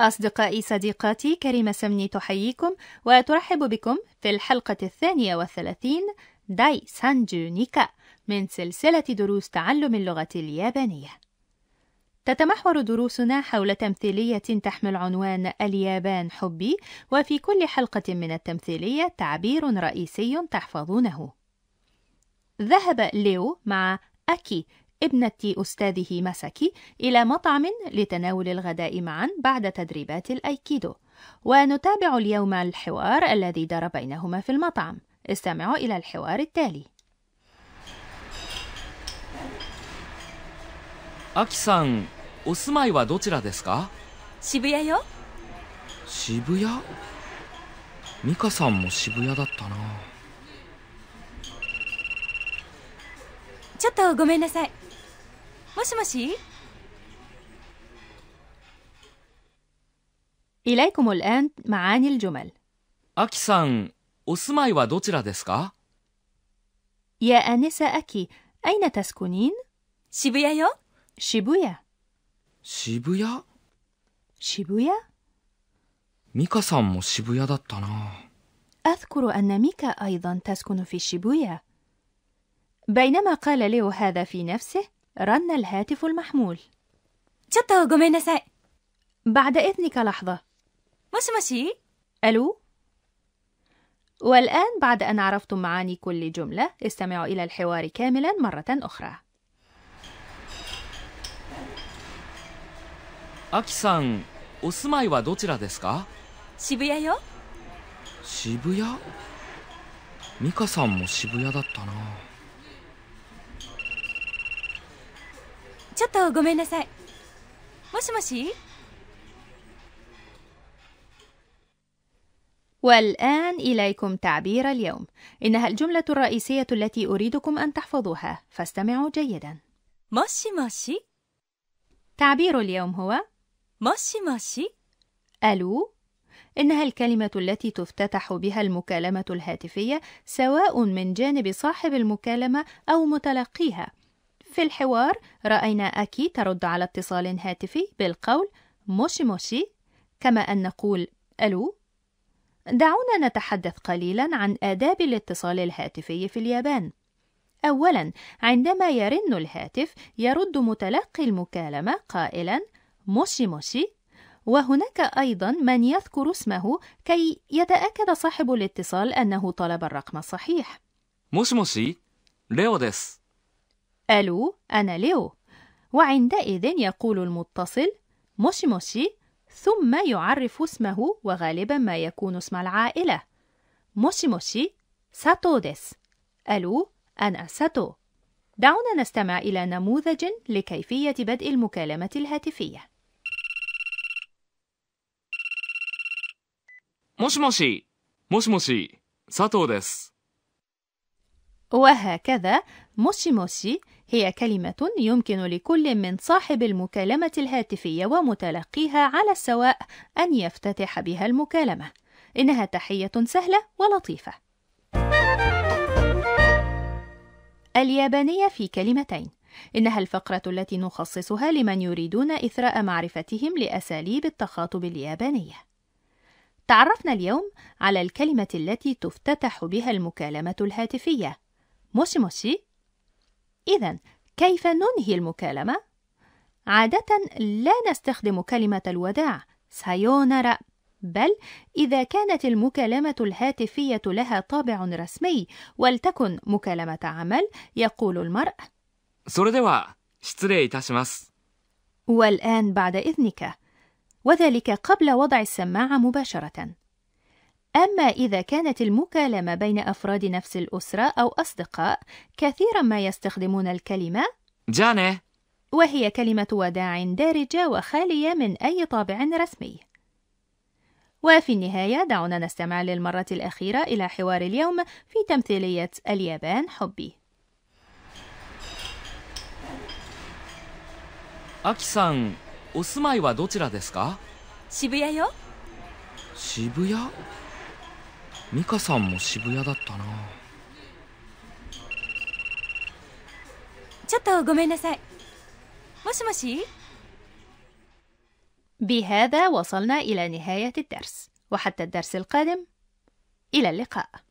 أصدقائي صديقاتي كريمة سمني تحييكم وترحب بكم في الحلقة الثانية والثلاثين داي سانجو نيكا من سلسلة دروس تعلم اللغة اليابانية تتمحور دروسنا حول تمثيلية تحمل عنوان اليابان حبي وفي كل حلقة من التمثيلية تعبير رئيسي تحفظونه ذهب ليو مع أكي ابنة أستاذه مساكي إلى مطعم لتناول الغداء معا بعد تدريبات الأيكيدو ونتابع اليوم الحوار الذي دار بينهما في المطعم استمعوا إلى الحوار التالي ちょっとごめんなさい。もしもし إليكم الآن معاني الجمل アキさん、お住まいはどちらですか يا آنسة أكي أين تسكنين؟ 渋谷よ شيبويا شيبويا؟ شيبويا ميكا مو شيبويا أذكر أن ميكا أيضا تسكن في شيبويا بينما قال ليو هذا في نفسه رن الهاتف المحمول بعد إذنك لحظة ألو والآن بعد أن عرفتم معاني كل جملة استمعوا إلى الحوار كاملا مرة أخرى アキさんお住まいはどちらですか渋谷よ渋谷美香さんも渋谷だったなちょっとごめんなさいもしもし والآن إليكم تعبير اليوم إنها الجملة الرئيسية التي أريدكم أن تحفظوها فاستمعوا جيدا موشي موشي تعبير اليوم هو موشي موشي ألو إنها الكلمة التي تفتتح بها المكالمة الهاتفية سواء من جانب صاحب المكالمة أو متلقيها في الحوار رأينا أكي ترد على اتصال هاتفي بالقول موشي موشي كما أن نقول ألو دعونا نتحدث قليلا عن آداب الاتصال الهاتفي في اليابان أولا عندما يرن الهاتف يرد متلقي المكالمة قائلا موشي موشي وهناك أيضا من يذكر اسمه كي يتأكد صاحب الاتصال أنه طلب الرقم الصحيح موشي موشي ليو ديس ألو أنا ليو وعندئذ يقول المتصل موشي موشي ثم يعرف اسمه وغالبا ما يكون اسم العائلة موشي موشي ساتو ديس ألو أنا ساتو دعونا نستمع إلى نموذج لكيفية بدء المكالمة الهاتفية وهكذا موشي موشي هي كلمة يمكن لكل من صاحب المكالمة الهاتفية ومتلقيها على السواء أن يفتتح بها المكالمة. إنها تحية سهلة ولطيفة. اليابانية في كلمتين إنها الفقرة التي نخصصها لمن يريدون إثراء معرفتهم لأساليب التخاطب اليابانية. تعرفنا اليوم على الكلمة التي تفتتح بها المكالمة الهاتفية موشي موشي إذا كيف ننهي المكالمة؟ عادة لا نستخدم كلمة الوداع سايونارا بل إذا كانت المكالمة الهاتفية لها طابع رسمي ولتكن مكالمة عمل يقول المرء والآن بعد إذنك وذلك قبل وضع السماعة مباشرة أما إذا كانت المكالمة بين أفراد نفس الأسرة أو أصدقاء كثيرا ما يستخدمون الكلمة جاني وهي كلمة وداع دارجة وخالية من أي طابع رسمي وفي النهاية دعونا نستمع للمرة الأخيرة إلى حوار اليوم في تمثيلية اليابان حبي アキさん、お住まいはどちらですか渋谷よ渋谷美香さんも渋谷だったなちょっとごめんなさいもしもし بهذا وصلنا إلى نهاية الدرس وحتى الدرس القادم إلى اللقاء